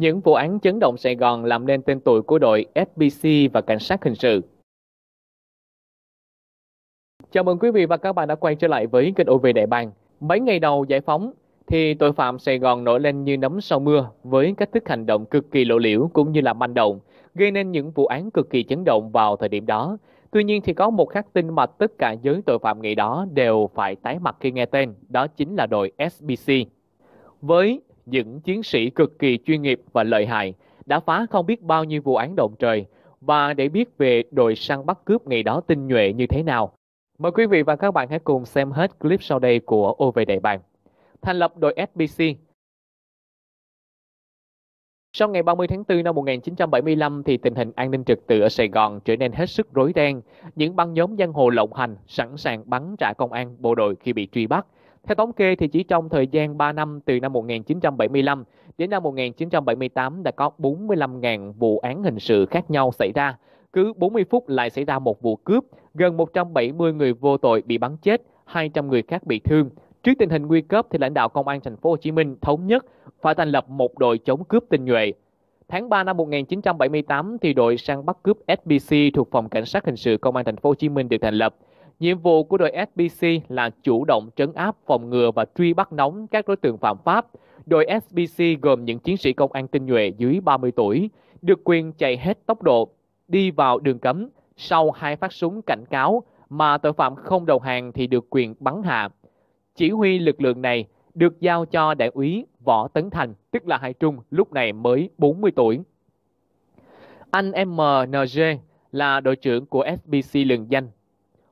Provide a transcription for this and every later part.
Những vụ án chấn động Sài Gòn làm nên tên tuổi của đội FBC và cảnh sát hình sự. Chào mừng quý vị và các bạn đã quay trở lại với kênh OV Đại Bàng. Mấy ngày đầu giải phóng thì tội phạm Sài Gòn nổi lên như nấm sau mưa với cách thức hành động cực kỳ lộ liễu cũng như là manh động, gây nên những vụ án cực kỳ chấn động vào thời điểm đó. Tuy nhiên thì có một khắc tin mà tất cả giới tội phạm ngày đó đều phải tái mặt khi nghe tên, đó chính là đội SBC. Với những chiến sĩ cực kỳ chuyên nghiệp và lợi hại đã phá không biết bao nhiêu vụ án động trời và để biết về đội săn bắt cướp ngày đó tinh nhuệ như thế nào. Mời quý vị và các bạn hãy cùng xem hết clip sau đây của OV Đại Bàng. Thành lập đội SBC Sau ngày 30 tháng 4 năm 1975 thì tình hình an ninh trật tự ở Sài Gòn trở nên hết sức rối ren. Những băng nhóm giang hồ lộng hành sẵn sàng bắn trả công an, bộ đội khi bị truy bắt – theo thống kê thì chỉ trong thời gian 3 năm từ năm 1975 đến năm 1978 đã có 45.000 vụ án hình sự khác nhau xảy ra. Cứ 40 phút lại xảy ra một vụ cướp, gần 170 người vô tội bị bắn chết, 200 người khác bị thương. Trước tình hình nguy cấp thì lãnh đạo công an thành phố Hồ Chí Minh thống nhất phải thành lập một đội chống cướp tinh nhuệ. Tháng 3 năm 1978 thì đội săn bắt cướp SBC thuộc phòng cảnh sát hình sự công an thành phố Hồ Chí Minh được thành lập. Nhiệm vụ của đội SBC là chủ động trấn áp, phòng ngừa và truy bắt nóng các đối tượng phạm pháp. Đội SBC gồm những chiến sĩ công an tinh nhuệ dưới 30 tuổi, được quyền chạy hết tốc độ, đi vào đường cấm sau hai phát súng cảnh cáo mà tội phạm không đầu hàng thì được quyền bắn hạ. Chỉ huy lực lượng này được giao cho đại úy Võ Tấn Thành, tức là Hải Trung, lúc này mới 40 tuổi. Anh MNG là đội trưởng của SBC lừng danh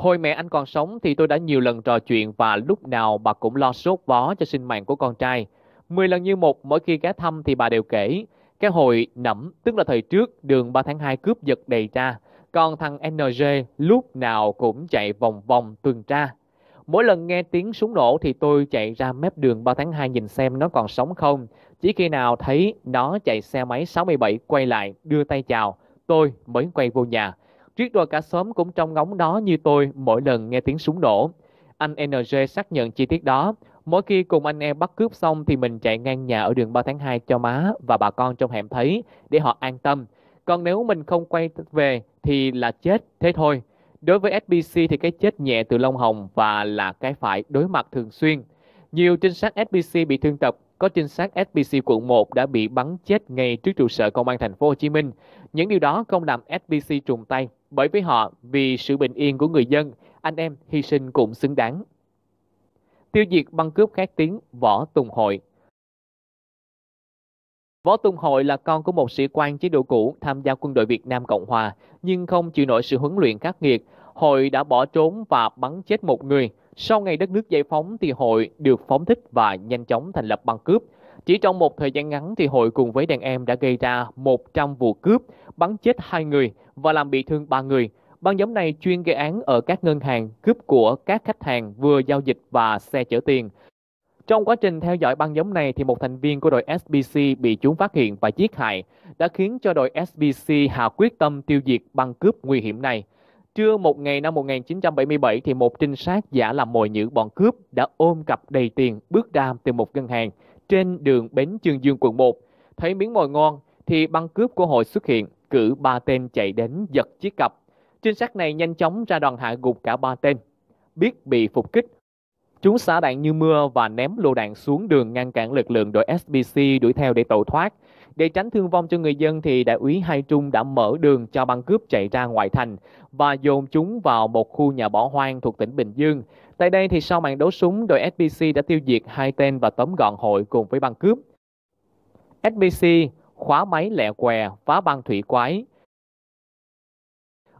Hồi mẹ anh còn sống thì tôi đã nhiều lần trò chuyện và lúc nào bà cũng lo sốt vó cho sinh mạng của con trai. Mười lần như một, mỗi khi ghé thăm thì bà đều kể. Cái hồi nẫm, tức là thời trước, đường 3 tháng 2 cướp giật đầy ra. Còn thằng NG lúc nào cũng chạy vòng vòng tuần tra. Mỗi lần nghe tiếng súng nổ thì tôi chạy ra mép đường 3 tháng 2 nhìn xem nó còn sống không. Chỉ khi nào thấy nó chạy xe máy 67 quay lại, đưa tay chào, tôi mới quay vô nhà. Riết rồi cả xóm cũng trong ngóng đó như tôi mỗi lần nghe tiếng súng nổ. Anh NG xác nhận chi tiết đó. Mỗi khi cùng anh em bắt cướp xong thì mình chạy ngang nhà ở đường 3 tháng 2 cho má và bà con trong hẻm thấy để họ an tâm. Còn nếu mình không quay về thì là chết, thế thôi. Đối với SBC thì cái chết nhẹ từ lông hồng và là cái phải đối mặt thường xuyên. Nhiều trinh sát SBC bị thương tập, có trinh sát SBC quận 1 đã bị bắn chết ngay trước trụ sở công an thành phố Hồ Chí Minh. Những điều đó không làm SBC trùng tay bởi với họ, vì sự bình yên của người dân, anh em hy sinh cũng xứng đáng. Tiêu diệt băng cướp khét tiếng Võ Tùng Hội Võ Tùng Hội là con của một sĩ quan chế độ cũ tham gia quân đội Việt Nam Cộng Hòa, nhưng không chịu nổi sự huấn luyện khắc nghiệt. Hội đã bỏ trốn và bắn chết một người. Sau ngày đất nước giải phóng thì hội được phóng thích và nhanh chóng thành lập băng cướp – chỉ trong một thời gian ngắn thì hội cùng với đàn em đã gây ra 100 vụ cướp, bắn chết hai người và làm bị thương ba người. Băng nhóm này chuyên gây án ở các ngân hàng, cướp của các khách hàng vừa giao dịch và xe chở tiền. Trong quá trình theo dõi băng nhóm này thì một thành viên của đội SBC bị chúng phát hiện và giết hại, đã khiến cho đội SBC hạ quyết tâm tiêu diệt băng cướp nguy hiểm này. Trưa một ngày năm 1977 thì một trinh sát giả làm mồi nhữ bọn cướp đã ôm cặp đầy tiền bước ra từ một ngân hàng trên đường Bến Chương Dương quận 1. Thấy miếng mồi ngon thì băng cướp của hội xuất hiện, cử ba tên chạy đến giật chiếc cặp. Trinh sát này nhanh chóng ra đoàn hạ gục cả ba tên. Biết bị phục kích, chúng xả đạn như mưa và ném lô đạn xuống đường ngăn cản lực lượng đội SBC đuổi theo để tẩu thoát. Để tránh thương vong cho người dân thì đại úy Hai Trung đã mở đường cho băng cướp chạy ra ngoại thành và dồn chúng vào một khu nhà bỏ hoang thuộc tỉnh Bình Dương. Tại đây thì sau màn đấu súng, đội SBC đã tiêu diệt hai tên và tóm gọn hội cùng với băng cướp. SBC khóa máy lẹ què, phá băng thủy quái.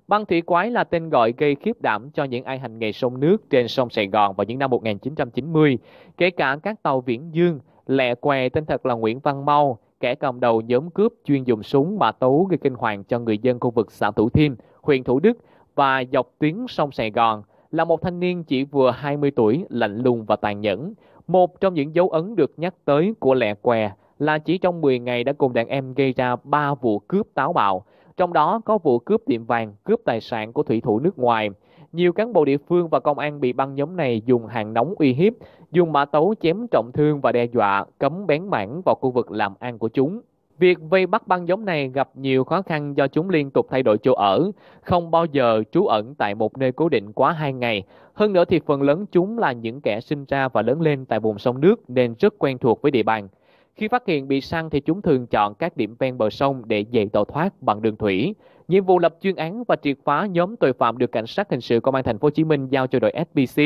Băng thủy quái là tên gọi gây khiếp đảm cho những ai hành nghề sông nước trên sông Sài Gòn vào những năm 1990, kể cả các tàu viễn dương, lẹ què tên thật là Nguyễn Văn Mau, kẻ cầm đầu nhóm cướp chuyên dùng súng mã tấu gây kinh hoàng cho người dân khu vực xã Thủ Thiêm, huyện Thủ Đức và dọc tuyến sông Sài Gòn là một thanh niên chỉ vừa 20 tuổi, lạnh lùng và tàn nhẫn. Một trong những dấu ấn được nhắc tới của lẹ què là chỉ trong 10 ngày đã cùng đàn em gây ra 3 vụ cướp táo bạo, trong đó có vụ cướp tiệm vàng, cướp tài sản của thủy thủ nước ngoài – nhiều cán bộ địa phương và công an bị băng nhóm này dùng hàng nóng uy hiếp, dùng mã tấu chém trọng thương và đe dọa cấm bén mảng vào khu vực làm ăn của chúng. Việc vây bắt băng nhóm này gặp nhiều khó khăn do chúng liên tục thay đổi chỗ ở, không bao giờ trú ẩn tại một nơi cố định quá hai ngày. Hơn nữa thì phần lớn chúng là những kẻ sinh ra và lớn lên tại vùng sông nước nên rất quen thuộc với địa bàn. Khi phát hiện bị săn thì chúng thường chọn các điểm ven bờ sông để dễ tàu thoát bằng đường thủy. Nhiệm vụ lập chuyên án và triệt phá nhóm tội phạm được cảnh sát hình sự công an thành phố Hồ Chí Minh giao cho đội SBC.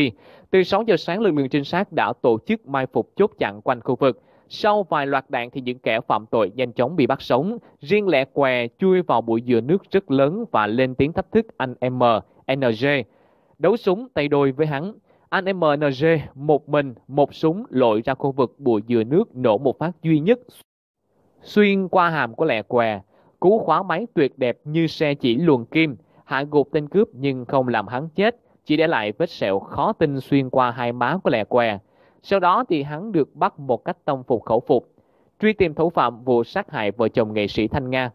Từ 6 giờ sáng lực lượng trinh sát đã tổ chức mai phục chốt chặn quanh khu vực. Sau vài loạt đạn thì những kẻ phạm tội nhanh chóng bị bắt sống, riêng lẻ què chui vào bụi dừa nước rất lớn và lên tiếng thách thức anh M, NG. Đấu súng tay đôi với hắn, anh MNG một mình, một súng lội ra khu vực bụi dừa nước nổ một phát duy nhất. Xuyên qua hàm của lẹ què, cú khóa máy tuyệt đẹp như xe chỉ luồn kim, hạ gục tên cướp nhưng không làm hắn chết, chỉ để lại vết sẹo khó tin xuyên qua hai má của lẹ què. Sau đó thì hắn được bắt một cách tông phục khẩu phục, truy tìm thủ phạm vụ sát hại vợ chồng nghệ sĩ Thanh Nga.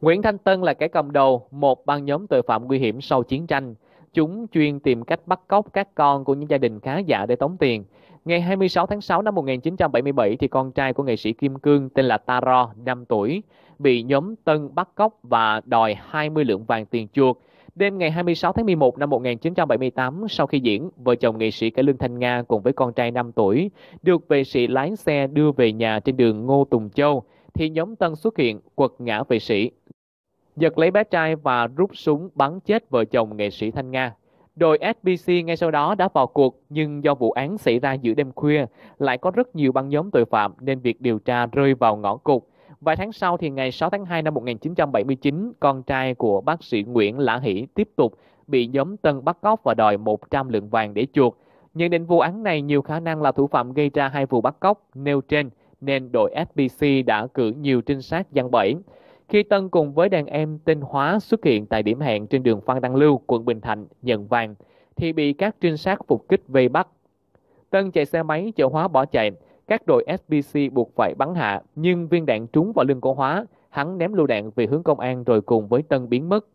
Nguyễn Thanh Tân là kẻ cầm đầu một băng nhóm tội phạm nguy hiểm sau chiến tranh, Chúng chuyên tìm cách bắt cóc các con của những gia đình khá giả để tống tiền. Ngày 26 tháng 6 năm 1977 thì con trai của nghệ sĩ Kim Cương tên là Taro, 5 tuổi, bị nhóm Tân bắt cóc và đòi 20 lượng vàng tiền chuột. Đêm ngày 26 tháng 11 năm 1978, sau khi diễn, vợ chồng nghệ sĩ Cải Lương Thanh Nga cùng với con trai 5 tuổi được vệ sĩ lái xe đưa về nhà trên đường Ngô Tùng Châu, thì nhóm Tân xuất hiện quật ngã vệ sĩ giật lấy bé trai và rút súng bắn chết vợ chồng nghệ sĩ Thanh Nga. Đội SBC ngay sau đó đã vào cuộc nhưng do vụ án xảy ra giữa đêm khuya lại có rất nhiều băng nhóm tội phạm nên việc điều tra rơi vào ngõ cụt. Vài tháng sau thì ngày 6 tháng 2 năm 1979, con trai của bác sĩ Nguyễn Lã Hỷ tiếp tục bị nhóm Tân bắt cóc và đòi 100 lượng vàng để chuộc. Nhận định vụ án này nhiều khả năng là thủ phạm gây ra hai vụ bắt cóc nêu trên nên đội SBC đã cử nhiều trinh sát giăng bẫy. Khi Tân cùng với đàn em tên Hóa xuất hiện tại điểm hẹn trên đường Phan Đăng Lưu, quận Bình Thạnh, nhận vàng, thì bị các trinh sát phục kích vây bắt. Tân chạy xe máy chở Hóa bỏ chạy, các đội SBC buộc phải bắn hạ, nhưng viên đạn trúng vào lưng của Hóa, hắn ném lưu đạn về hướng công an rồi cùng với Tân biến mất.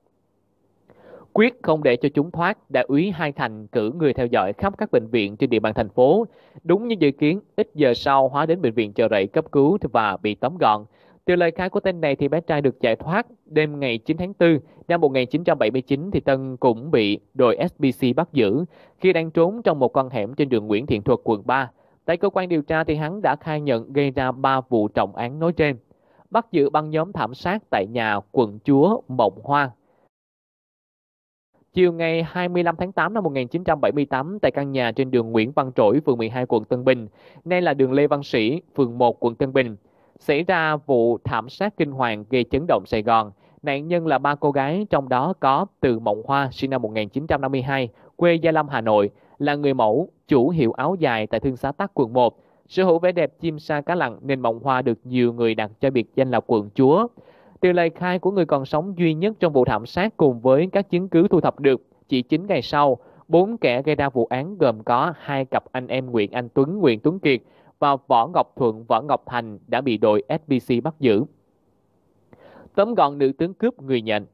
Quyết không để cho chúng thoát, đại úy Hai Thành cử người theo dõi khắp các bệnh viện trên địa bàn thành phố. Đúng như dự kiến, ít giờ sau hóa đến bệnh viện chờ rẫy cấp cứu và bị tóm gọn. Từ lời khai của tên này thì bé trai được giải thoát. Đêm ngày 9 tháng 4 năm 1979 thì Tân cũng bị đội SBC bắt giữ khi đang trốn trong một con hẻm trên đường Nguyễn Thiện Thuật, quận 3. Tại cơ quan điều tra thì hắn đã khai nhận gây ra 3 vụ trọng án nói trên. Bắt giữ băng nhóm thảm sát tại nhà quận chúa Mộng Hoa. Chiều ngày 25 tháng 8 năm 1978 tại căn nhà trên đường Nguyễn Văn Trỗi, phường 12, quận Tân Bình, nay là đường Lê Văn Sĩ, phường 1, quận Tân Bình, xảy ra vụ thảm sát kinh hoàng gây chấn động Sài Gòn. Nạn nhân là ba cô gái, trong đó có Từ Mộng Hoa, sinh năm 1952, quê Gia Lâm, Hà Nội, là người mẫu, chủ hiệu áo dài tại thương xá Tắc, quận 1. Sở hữu vẻ đẹp chim sa cá lặn nên Mộng Hoa được nhiều người đặt cho biệt danh là quận chúa. Từ lời khai của người còn sống duy nhất trong vụ thảm sát cùng với các chứng cứ thu thập được, chỉ 9 ngày sau, bốn kẻ gây ra vụ án gồm có hai cặp anh em Nguyễn Anh Tuấn, Nguyễn Tuấn Kiệt – và Võ Ngọc Thuận, Võ Ngọc Thành đã bị đội SBC bắt giữ. Tóm gọn nữ tướng cướp người nhện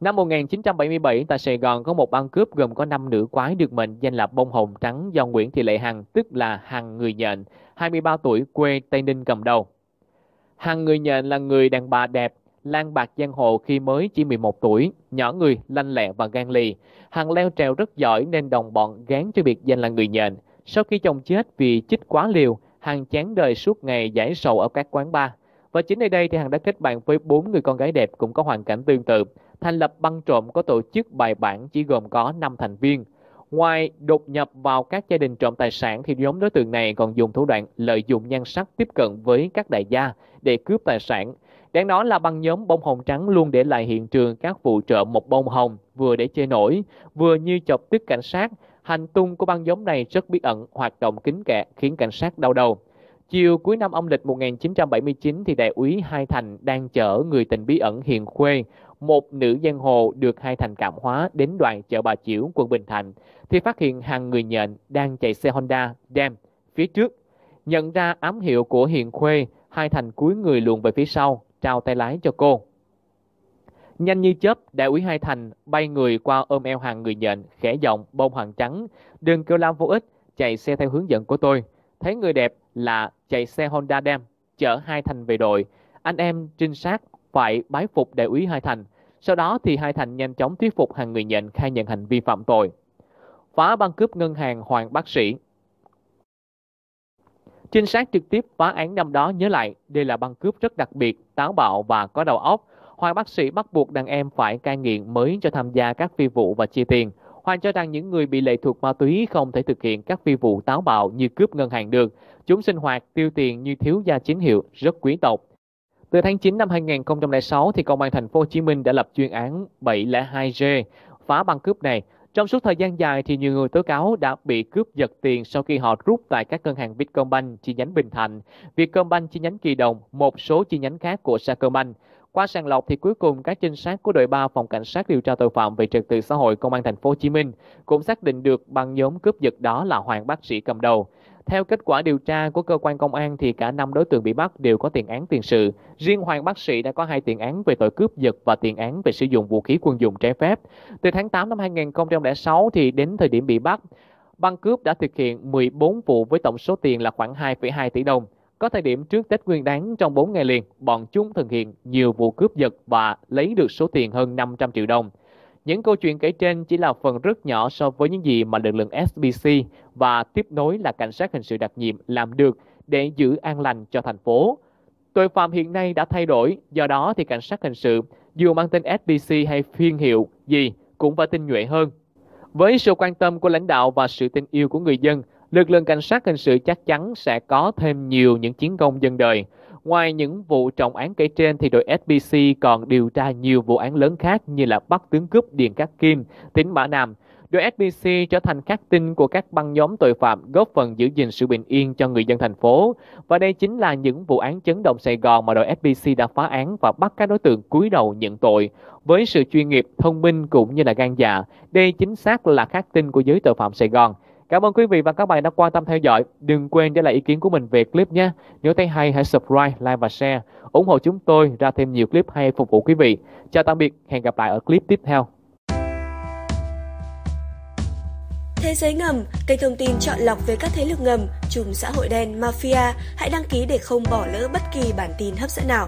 Năm 1977, tại Sài Gòn có một băng cướp gồm có 5 nữ quái được mệnh danh là Bông Hồng Trắng do Nguyễn Thị Lệ Hằng, tức là Hằng Người Nhện, 23 tuổi, quê Tây Ninh cầm đầu. Hằng Người Nhện là người đàn bà đẹp, lan bạc giang hồ khi mới chỉ 11 tuổi, nhỏ người, lanh lẹ và gan lì. Hằng leo trèo rất giỏi nên đồng bọn gán cho biệt danh là Người Nhện. Sau khi chồng chết vì chích quá liều, Hằng chán đời suốt ngày giải sầu ở các quán bar. Và chính nơi đây thì Hằng đã kết bạn với bốn người con gái đẹp cũng có hoàn cảnh tương tự. Thành lập băng trộm có tổ chức bài bản chỉ gồm có 5 thành viên. Ngoài đột nhập vào các gia đình trộm tài sản thì nhóm đối tượng này còn dùng thủ đoạn lợi dụng nhan sắc tiếp cận với các đại gia để cướp tài sản. Đáng nói là băng nhóm bông hồng trắng luôn để lại hiện trường các vụ trộm một bông hồng vừa để chơi nổi, vừa như chọc tức cảnh sát Hành tung của băng nhóm này rất bí ẩn, hoạt động kín kẽ khiến cảnh sát đau đầu. Chiều cuối năm âm lịch 1979 thì đại úy Hai Thành đang chở người tình bí ẩn Hiền Khuê, một nữ giang hồ được Hai Thành cảm hóa đến đoàn chợ Bà Chiểu, quận Bình Thạnh, thì phát hiện hàng người nhện đang chạy xe Honda đem phía trước. Nhận ra ám hiệu của Hiền Khuê, Hai Thành cúi người luồn về phía sau, trao tay lái cho cô. Nhanh như chớp, đại úy Hai Thành bay người qua ôm eo hàng người nhện, khẽ giọng bông hoàng trắng. Đừng kêu la vô ích, chạy xe theo hướng dẫn của tôi. Thấy người đẹp là chạy xe Honda đem chở Hai Thành về đội. Anh em trinh sát phải bái phục đại úy Hai Thành. Sau đó thì Hai Thành nhanh chóng thuyết phục hàng người nhện khai nhận hành vi phạm tội. Phá băng cướp ngân hàng Hoàng Bác Sĩ Trinh sát trực tiếp phá án năm đó nhớ lại, đây là băng cướp rất đặc biệt, táo bạo và có đầu óc. Hoàng bác sĩ bắt buộc đàn em phải cai nghiện mới cho tham gia các phi vụ và chia tiền. Hoàng cho rằng những người bị lệ thuộc ma túy không thể thực hiện các phi vụ táo bạo như cướp ngân hàng được. Chúng sinh hoạt, tiêu tiền như thiếu gia chính hiệu, rất quý tộc. Từ tháng 9 năm 2006 thì công an thành phố Hồ Chí Minh đã lập chuyên án 702G phá băng cướp này. Trong suốt thời gian dài thì nhiều người tố cáo đã bị cướp giật tiền sau khi họ rút tại các ngân hàng Vietcombank chi nhánh Bình Thạnh, Vietcombank chi nhánh Kỳ Đồng, một số chi nhánh khác của Sacombank. Qua sàng lọc thì cuối cùng các trinh sát của đội 3 phòng cảnh sát điều tra tội phạm về trật tự xã hội công an thành phố Hồ Chí Minh cũng xác định được băng nhóm cướp giật đó là Hoàng bác sĩ cầm đầu. Theo kết quả điều tra của cơ quan công an thì cả năm đối tượng bị bắt đều có tiền án tiền sự. Riêng Hoàng bác sĩ đã có hai tiền án về tội cướp giật và tiền án về sử dụng vũ khí quân dụng trái phép. Từ tháng 8 năm 2006 thì đến thời điểm bị bắt, băng cướp đã thực hiện 14 vụ với tổng số tiền là khoảng 2,2 tỷ đồng. Có thời điểm trước Tết Nguyên đán trong 4 ngày liền, bọn chúng thực hiện nhiều vụ cướp giật và lấy được số tiền hơn 500 triệu đồng. Những câu chuyện kể trên chỉ là phần rất nhỏ so với những gì mà lực lượng SBC và tiếp nối là cảnh sát hình sự đặc nhiệm làm được để giữ an lành cho thành phố. Tội phạm hiện nay đã thay đổi, do đó thì cảnh sát hình sự dù mang tên SBC hay phiên hiệu gì cũng phải tinh nhuệ hơn. Với sự quan tâm của lãnh đạo và sự tin yêu của người dân, lực lượng cảnh sát hình sự chắc chắn sẽ có thêm nhiều những chiến công dân đời. Ngoài những vụ trọng án kể trên thì đội SBC còn điều tra nhiều vụ án lớn khác như là bắt tướng cướp Điền Cát Kim, tính Mã Nam. Đội SBC trở thành khắc tinh của các băng nhóm tội phạm góp phần giữ gìn sự bình yên cho người dân thành phố. Và đây chính là những vụ án chấn động Sài Gòn mà đội SBC đã phá án và bắt các đối tượng cúi đầu nhận tội. Với sự chuyên nghiệp, thông minh cũng như là gan dạ, đây chính xác là khắc tinh của giới tội phạm Sài Gòn. Cảm ơn quý vị và các bạn đã quan tâm theo dõi. Đừng quên để lại ý kiến của mình về clip nhé. Nếu thấy hay hãy subscribe, like và share. ủng hộ chúng tôi ra thêm nhiều clip hay phục vụ quý vị. Chào tạm biệt, hẹn gặp lại ở clip tiếp theo. Thế giới ngầm, kênh thông tin chọn lọc về các thế lực ngầm, chùm xã hội đen, mafia. Hãy đăng ký để không bỏ lỡ bất kỳ bản tin hấp dẫn nào.